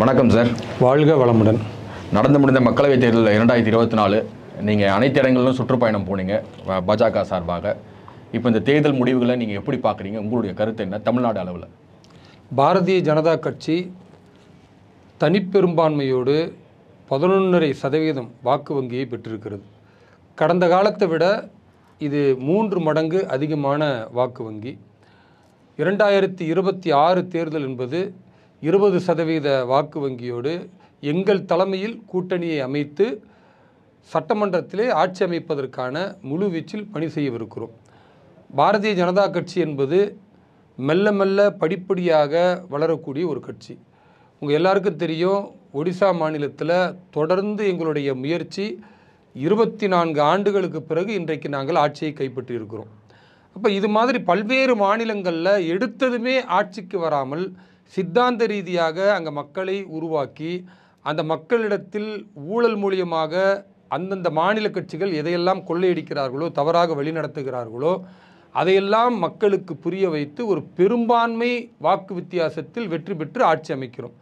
வணக்கம் சார் வாழ்க வளமுடன் நடந்து முடிந்த மக்களவைத் தேர்தலில் இரண்டாயிரத்தி இருபத்தி நாலு நீங்கள் அனைத்து இடங்களிலும் சுற்றுப்பயணம் போனீங்க பாஜக சார்பாக இப்போ இந்த தேர்தல் முடிவுகளை நீங்கள் எப்படி பார்க்குறீங்க உங்களுடைய கருத்து என்ன தமிழ்நாடு அளவில் பாரதிய ஜனதா கட்சி தனிப்பெரும்பான்மையோடு பதினொன்றரை சதவீதம் வாக்கு வங்கியை பெற்றிருக்கிறது கடந்த காலத்தை விட இது மூன்று மடங்கு அதிகமான வாக்கு வங்கி இரண்டாயிரத்தி இருபத்தி ஆறு தேர்தல் என்பது இருபது சதவீத வாக்கு வங்கியோடு எங்கள் தலைமையில் கூட்டணியை அமைத்து சட்டமன்றத்திலே ஆட்சி அமைப்பதற்கான முழு வீச்சில் பணி செய்யவிருக்கிறோம் பாரதிய ஜனதா கட்சி என்பது மெல்ல மெல்ல படிப்படியாக வளரக்கூடிய ஒரு கட்சி உங்கள் எல்லாருக்கும் தெரியும் ஒடிசா மாநிலத்தில் தொடர்ந்து எங்களுடைய முயற்சி இருபத்தி நான்கு ஆண்டுகளுக்கு பிறகு இன்றைக்கு நாங்கள் ஆட்சியை கைப்பற்றி இருக்கிறோம் அப்போ இது மாதிரி பல்வேறு மாநிலங்களில் எடுத்ததுமே ஆட்சிக்கு வராமல் சித்தாந்த ரீதியாக அங்கே மக்களை உருவாக்கி அந்த மக்களிடத்தில் ஊழல் மூலியமாக அந்தந்த மாநில கட்சிகள் எதையெல்லாம் கொள்ளையடிக்கிறார்களோ தவறாக வழிநடத்துகிறார்களோ அதையெல்லாம் மக்களுக்கு புரிய வைத்து ஒரு பெரும்பான்மை வாக்கு வித்தியாசத்தில் வெற்றி பெற்று ஆட்சி அமைக்கிறோம்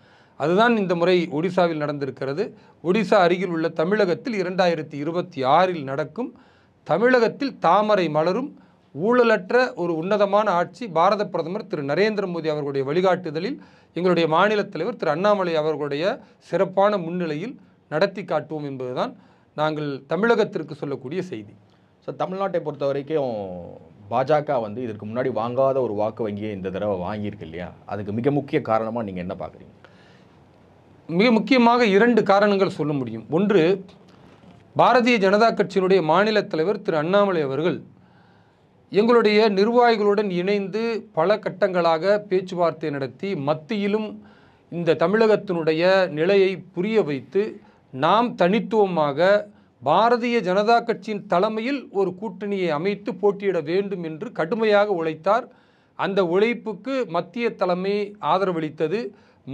அதுதான் இந்த முறை ஒடிசாவில் நடந்திருக்கிறது ஒடிசா அருகில் உள்ள தமிழகத்தில் இரண்டாயிரத்தி இருபத்தி ஆறில் நடக்கும் தமிழகத்தில் தாமரை மலரும் ஊழலற்ற ஒரு உன்னதமான ஆட்சி பாரத பிரதமர் திரு நரேந்திர மோடி அவர்களுடைய வழிகாட்டுதலில் எங்களுடைய மாநில தலைவர் திரு அண்ணாமலை அவர்களுடைய சிறப்பான முன்னிலையில் நடத்தி காட்டுவோம் என்பதுதான் நாங்கள் தமிழகத்திற்கு சொல்லக்கூடிய செய்தி ஸோ தமிழ்நாட்டை பொறுத்த வரைக்கும் பாஜக வந்து இதற்கு முன்னாடி வாங்காத ஒரு வாக்கு வங்கியை இந்த தடவை வாங்கியிருக்கு இல்லையா அதுக்கு மிக முக்கிய காரணமாக நீங்கள் என்ன பார்க்குறீங்க மிக முக்கியமாக இரண்டு காரணங்கள் சொல்ல முடியும் ஒன்று பாரதிய ஜனதா கட்சியினுடைய மாநில தலைவர் திரு அண்ணாமலை அவர்கள் எங்களுடைய நிர்வாகிகளுடன் இணைந்து பல கட்டங்களாக பேச்சுவார்த்தை நடத்தி மத்தியிலும் இந்த தமிழகத்தினுடைய நிலையை புரிய வைத்து நாம் தனித்துவமாக பாரதிய ஜனதா கட்சியின் தலைமையில் ஒரு கூட்டணியை அமைத்து போட்டியிட வேண்டும் என்று கடுமையாக உழைத்தார் அந்த உழைப்புக்கு மத்திய தலைமை ஆதரவளித்தது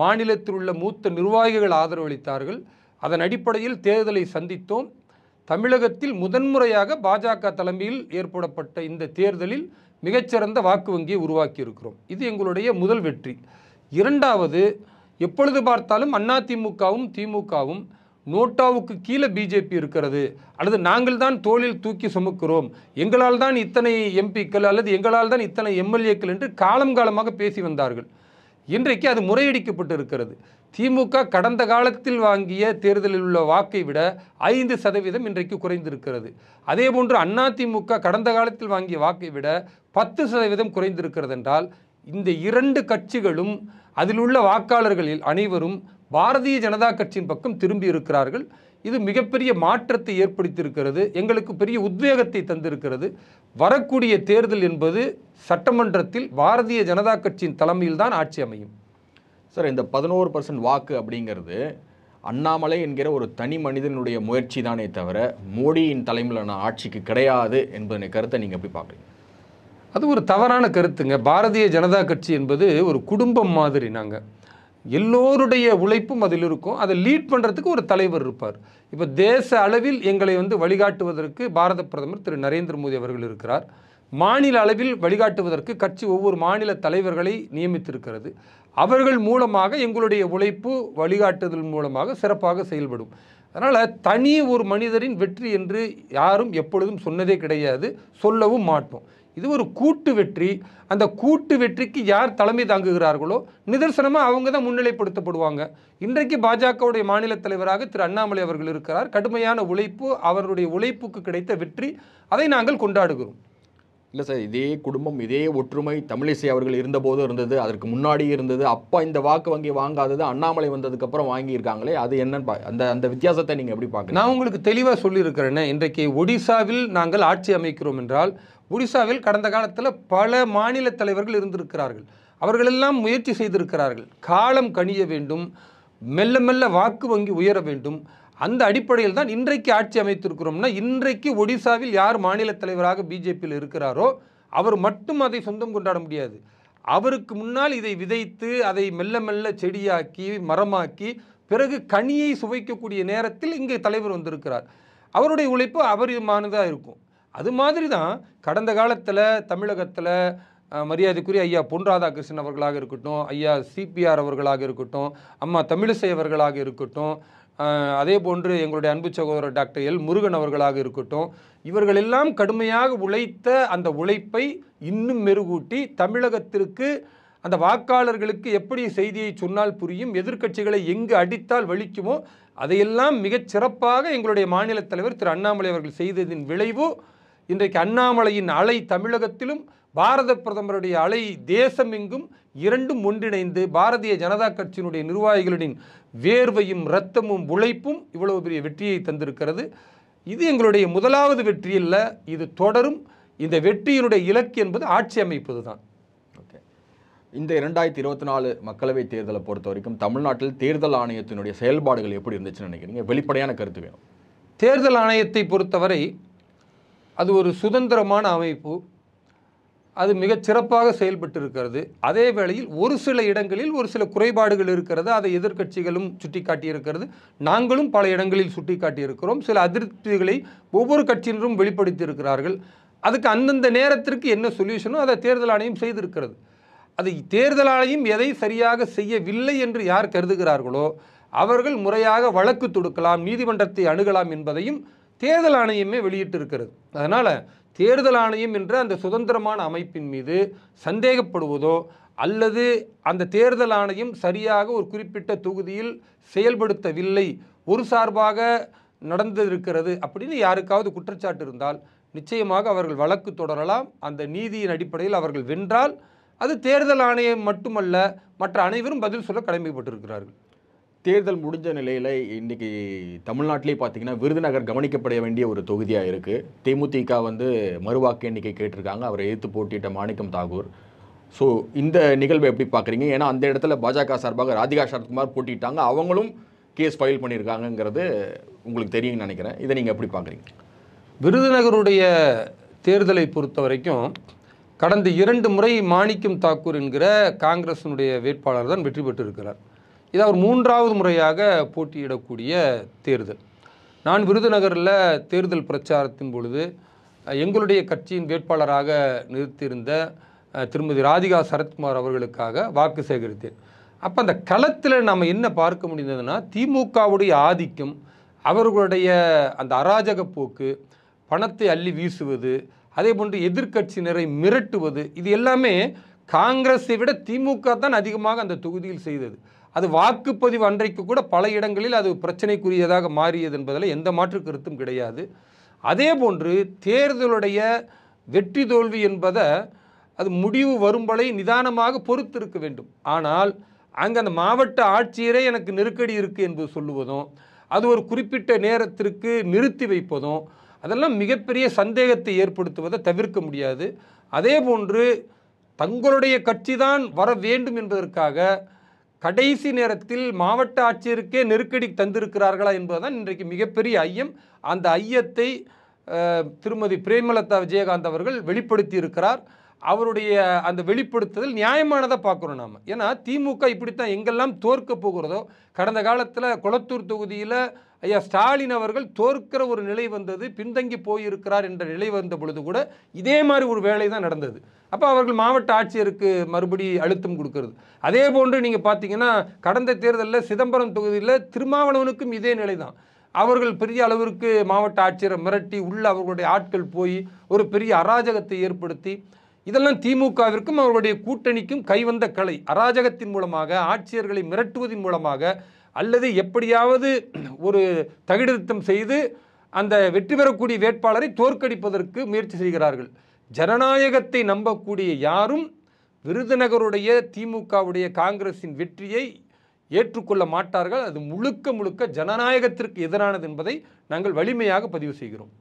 மாநிலத்தில் உள்ள மூத்த நிர்வாகிகள் ஆதரவளித்தார்கள் அதன் அடிப்படையில் தேர்தலை சந்தித்தோம் தமிழகத்தில் முதன்முறையாக பாஜக தலைமையில் ஏற்படப்பட்ட இந்த தேர்தலில் மிகச்சிறந்த வாக்கு வங்கியை உருவாக்கி இருக்கிறோம் இது எங்களுடைய முதல் வெற்றி இரண்டாவது எப்பொழுது பார்த்தாலும் அதிமுகவும் திமுகவும் நோட்டாவுக்கு கீழே பிஜேபி இருக்கிறது அல்லது நாங்கள் தான் தோளில் தூக்கி சுமக்கிறோம் எங்களால் தான் இத்தனை எம்பிக்கள் அல்லது எங்களால் தான் இத்தனை எம்எல்ஏக்கள் என்று காலம் காலமாக பேசி வந்தார்கள் இன்றைக்கு அது முறையடிக்கப்பட்டு இருக்கிறது திமுக கடந்த காலத்தில் வாங்கிய தேர்தலில் உள்ள வாக்கை விட ஐந்து சதவீதம் இன்றைக்கு குறைந்திருக்கிறது அதே அண்ணா அதிமுக கடந்த காலத்தில் வாங்கிய வாக்கை விட பத்து சதவீதம் குறைந்திருக்கிறது என்றால் இந்த இரண்டு கட்சிகளும் அதில் உள்ள வாக்காளர்களில் அனைவரும் பாரதிய ஜனதா கட்சியின் பக்கம் திரும்பி இருக்கிறார்கள் இது மிகப்பெரிய மாற்றத்தை ஏற்படுத்தியிருக்கிறது எங்களுக்கு பெரிய உத்வேகத்தை தந்திருக்கிறது வரக்கூடிய தேர்தல் என்பது சட்டமன்றத்தில் பாரதிய ஜனதா கட்சியின் தலைமையில் தான் ஆட்சி அமையும் சார் இந்த பதினோரு பர்சன்ட் வாக்கு அப்படிங்கிறது அண்ணாமலை என்கிற ஒரு தனி மனிதனுடைய முயற்சி தானே தவிர மோடியின் தலைமையிலான ஆட்சிக்கு கிடையாது என்பதனை கருத்தை நீங்கள் எப்படி பார்க்குறீங்க அது ஒரு தவறான கருத்துங்க பாரதிய ஜனதா கட்சி என்பது ஒரு குடும்பம் மாதிரி நாங்கள் எல்லோருடைய உழைப்பும் அதில் இருக்கும் அதை லீட் பண்ணுறதுக்கு ஒரு தலைவர் இருப்பார் இப்போ தேச அளவில் எங்களை வந்து வழிகாட்டுவதற்கு பாரத பிரதமர் திரு நரேந்திர மோடி அவர்கள் இருக்கிறார் மாநில அளவில் வழிகாட்டுவதற்கு கட்சி ஒவ்வொரு மாநில தலைவர்களை நியமித்திருக்கிறது அவர்கள் மூலமாக எங்களுடைய உழைப்பு வழிகாட்டுதல் மூலமாக சிறப்பாக செயல்படும் அதனால் தனி ஒரு மனிதரின் வெற்றி என்று யாரும் எப்பொழுதும் சொன்னதே கிடையாது சொல்லவும் மாட்டோம் இது ஒரு கூட்டு வெற்றி அந்த கூட்டு வெற்றிக்கு யார் தலைமை தாங்குகிறார்களோ நிதர்சனமாக அவங்க தான் முன்னிலைப்படுத்தப்படுவாங்க இன்றைக்கு பாஜகவுடைய மாநில தலைவராக திரு அண்ணாமலை அவர்கள் இருக்கிறார் கடுமையான உழைப்பு அவருடைய உழைப்புக்கு கிடைத்த வெற்றி அதை நாங்கள் கொண்டாடுகிறோம் இல்லை சார் இதே குடும்பம் இதே ஒற்றுமை தமிழிசை அவர்கள் இருந்தபோது இருந்தது அதற்கு முன்னாடி இருந்தது அப்போ இந்த வாக்கு வங்கி வாங்காதது அண்ணாமலை வந்ததுக்கப்புறம் வாங்கியிருக்காங்களே அது என்னன்னு அந்த அந்த வித்தியாசத்தை நீங்கள் எப்படி பார்க்க நான் உங்களுக்கு தெளிவாக சொல்லியிருக்கிறேன்னு இன்றைக்கு ஒடிசாவில் நாங்கள் ஆட்சி அமைக்கிறோம் என்றால் ஒடிசாவில் கடந்த காலத்தில் பல மாநில தலைவர்கள் இருந்திருக்கிறார்கள் அவர்களெல்லாம் முயற்சி செய்திருக்கிறார்கள் காலம் கணிய வேண்டும் மெல்ல மெல்ல வாக்கு வங்கி உயர வேண்டும் அந்த அடிப்படையில் தான் இன்றைக்கு ஆட்சி அமைத்திருக்கிறோம்னா இன்றைக்கு ஒடிசாவில் யார் மாநில தலைவராக பிஜேபியில் இருக்கிறாரோ அவர் மட்டும் அதை சொந்தம் கொண்டாட முடியாது அவருக்கு முன்னால் இதை விதைத்து அதை மெல்ல மெல்ல செடியாக்கி மரமாக்கி பிறகு கனியை சுவைக்கக்கூடிய நேரத்தில் இங்கே தலைவர் வந்திருக்கிறார் அவருடைய உழைப்பு அபரிதமானதாக இருக்கும் அது மாதிரி தான் கடந்த காலத்தில் தமிழகத்தில் மரியாதைக்குரிய ஐயா பொன் ராதாகிருஷ்ணன் அவர்களாக இருக்கட்டும் ஐயா சிபிஆர் அவர்களாக இருக்கட்டும் அம்மா தமிழிசை அவர்களாக இருக்கட்டும் அதே போன்று எங்களுடைய அன்பு சகோதரர் டாக்டர் எல் முருகன் அவர்களாக இருக்கட்டும் இவர்களெல்லாம் கடுமையாக உழைத்த அந்த உழைப்பை இன்னும் மெருகூட்டி தமிழகத்திற்கு அந்த வாக்காளர்களுக்கு எப்படி செய்தியை சொன்னால் புரியும் எதிர்க்கட்சிகளை எங்கு அடித்தால் வலிக்குமோ அதையெல்லாம் மிகச் சிறப்பாக எங்களுடைய மாநில தலைவர் திரு அண்ணாமலை அவர்கள் செய்ததின் விளைவு இன்றைக்கு அண்ணாமலையின் அலை தமிழகத்திலும் பாரத பிரதமருடைய அலை தேசமெங்கும் இரண்டும் ஒன்றிணைந்து பாரதிய ஜனதா கட்சியினுடைய நிர்வாகிகளின் வேர்வையும் இரத்தமும் உழைப்பும் இவ்வளவு பெரிய வெற்றியை தந்திருக்கிறது இது எங்களுடைய முதலாவது வெற்றி அல்ல இது தொடரும் இந்த வெற்றியினுடைய இலக்கு என்பது ஆட்சி அமைப்பது தான் ஓகே இந்த இரண்டாயிரத்தி இருபத்தி நாலு மக்களவைத் தேர்தலை பொறுத்த வரைக்கும் தமிழ்நாட்டில் தேர்தல் ஆணையத்தினுடைய செயல்பாடுகள் எப்படி இருந்துச்சுன்னு நினைக்கிறீங்க வெளிப்படையான கருத்து வேணும் தேர்தல் ஆணையத்தை பொறுத்தவரை அது ஒரு சுதந்திரமான அமைப்பு அது மிகச் சிறப்பாக செயல்பட்டு இருக்கிறது அதே வேளையில் ஒரு சில இடங்களில் ஒரு சில குறைபாடுகள் இருக்கிறது அதை எதிர்க்கட்சிகளும் சுட்டிக்காட்டியிருக்கிறது நாங்களும் பல இடங்களில் சுட்டிக்காட்டியிருக்கிறோம் சில அதிருப்திகளை ஒவ்வொரு கட்சியினரும் வெளிப்படுத்தியிருக்கிறார்கள் அதுக்கு அந்தந்த நேரத்திற்கு என்ன சொல்யூஷனோ அதை தேர்தல் ஆணையம் செய்திருக்கிறது அது தேர்தல் ஆணையம் எதை சரியாக செய்யவில்லை என்று யார் கருதுகிறார்களோ அவர்கள் முறையாக வழக்கு தொடுக்கலாம் நீதிமன்றத்தை அணுகலாம் என்பதையும் தேர்தல் ஆணையமே வெளியிட்டிருக்கிறது அதனால் தேர்தல் ஆணையம் என்ற அந்த சுதந்திரமான அமைப்பின் மீது சந்தேகப்படுவதோ அல்லது அந்த தேர்தல் ஆணையம் சரியாக ஒரு குறிப்பிட்ட தொகுதியில் செயல்படுத்தவில்லை ஒரு சார்பாக நடந்திருக்கிறது அப்படின்னு யாருக்காவது குற்றச்சாட்டு இருந்தால் நிச்சயமாக அவர்கள் வழக்கு தொடரலாம் அந்த நீதியின் அடிப்படையில் அவர்கள் வென்றால் அது தேர்தல் ஆணையம் மட்டுமல்ல மற்ற அனைவரும் பதில் சொல்ல கடமைப்பட்டிருக்கிறார்கள் தேர்தல் முடிஞ்ச நிலையில் இன்றைக்கி தமிழ்நாட்டிலே பார்த்தீங்கன்னா விருதுநகர் கவனிக்கப்பட வேண்டிய ஒரு தொகுதியாக இருக்குது தேமுதிக வந்து மறுவாக்கு எண்ணிக்கை கேட்டிருக்காங்க அவரை எதிர்த்து போட்டியிட்ட மாணிக்கம் தாகூர் ஸோ இந்த நிகழ்வை எப்படி பார்க்குறீங்க ஏன்னா அந்த இடத்துல பாஜக சார்பாக ராதிகா சரத்குமார் போட்டிட்டாங்க அவங்களும் கேஸ் ஃபைல் பண்ணியிருக்காங்கங்கிறது உங்களுக்கு தெரியும்னு நினைக்கிறேன் இதை நீங்கள் எப்படி பார்க்குறீங்க விருதுநகருடைய தேர்தலை பொறுத்த வரைக்கும் கடந்த இரண்டு முறை மாணிக்கம் தாக்கூர் என்கிற காங்கிரஸினுடைய வேட்பாளர் தான் வெற்றி பெற்றிருக்கிறார் இது அவர் மூன்றாவது முறையாக போட்டியிடக்கூடிய தேர்தல் நான் விருதுநகரில் தேர்தல் பிரச்சாரத்தின் பொழுது எங்களுடைய கட்சியின் வேட்பாளராக நிறுத்தியிருந்த திருமதி ராதிகா சரத்குமார் அவர்களுக்காக வாக்கு சேகரித்தேன் அப்போ அந்த களத்தில் நம்ம என்ன பார்க்க முடிந்ததுன்னா திமுகவுடைய ஆதிக்கம் அவர்களுடைய அந்த அராஜக போக்கு பணத்தை அள்ளி வீசுவது அதே போன்று எதிர்கட்சியினரை மிரட்டுவது இது எல்லாமே காங்கிரஸை விட திமுக தான் அதிகமாக அந்த தொகுதியில் செய்தது அது வாக்குப்பதிவு அன்றைக்கு கூட பல இடங்களில் அது பிரச்சனைக்குரியதாக மாறியது என்பதில் எந்த மாற்று கருத்தும் கிடையாது அதே போன்று தேர்தலுடைய வெற்றி தோல்வி என்பதை அது முடிவு வரும்பலை நிதானமாக பொறுத்திருக்க வேண்டும் ஆனால் அங்கே அந்த மாவட்ட ஆட்சியரே எனக்கு நெருக்கடி இருக்குது என்பது சொல்லுவதும் அது ஒரு குறிப்பிட்ட நேரத்திற்கு நிறுத்தி வைப்பதும் அதெல்லாம் மிகப்பெரிய சந்தேகத்தை ஏற்படுத்துவதை தவிர்க்க முடியாது அதே போன்று தங்களுடைய கட்சி தான் வர வேண்டும் என்பதற்காக கடைசி நேரத்தில் மாவட்ட ஆட்சியருக்கே நெருக்கடி தந்திருக்கிறார்களா என்பதுதான் இன்றைக்கு மிகப்பெரிய ஐயம் அந்த ஐயத்தை திருமதி பிரேமலதா விஜயகாந்த் அவர்கள் வெளிப்படுத்தி இருக்கிறார் அவருடைய அந்த வெளிப்படுத்துதல் நியாயமானதாக பார்க்குறோம் நாம் ஏன்னா திமுக இப்படித்தான் எங்கெல்லாம் தோற்க போகிறதோ கடந்த காலத்தில் குளத்தூர் தொகுதியில் ஐயா ஸ்டாலின் அவர்கள் தோற்கிற ஒரு நிலை வந்தது பின்தங்கி போயிருக்கிறார் என்ற நிலை வந்த பொழுது கூட இதே மாதிரி ஒரு வேலை தான் நடந்தது அப்போ அவர்கள் மாவட்ட ஆட்சியருக்கு மறுபடி அழுத்தம் கொடுக்கறது அதே போன்று நீங்கள் பார்த்தீங்கன்னா கடந்த தேர்தலில் சிதம்பரம் தொகுதியில் திருமாவளவனுக்கும் இதே நிலை தான் அவர்கள் பெரிய அளவிற்கு மாவட்ட ஆட்சியரை மிரட்டி உள்ள அவர்களுடைய ஆட்கள் போய் ஒரு பெரிய அராஜகத்தை ஏற்படுத்தி இதெல்லாம் திமுகவிற்கும் அவர்களுடைய கூட்டணிக்கும் கைவந்த கலை அராஜகத்தின் மூலமாக ஆட்சியர்களை மிரட்டுவதன் மூலமாக அல்லது எப்படியாவது ஒரு தகிடத்தம் செய்து அந்த வெற்றி பெறக்கூடிய வேட்பாளரை தோற்கடிப்பதற்கு முயற்சி செய்கிறார்கள் ஜனநாயகத்தை நம்பக்கூடிய யாரும் விருதுநகருடைய திமுகவுடைய காங்கிரஸின் வெற்றியை ஏற்றுக்கொள்ள மாட்டார்கள் அது முழுக்க முழுக்க ஜனநாயகத்திற்கு எதிரானது என்பதை நாங்கள் வலிமையாக பதிவு செய்கிறோம்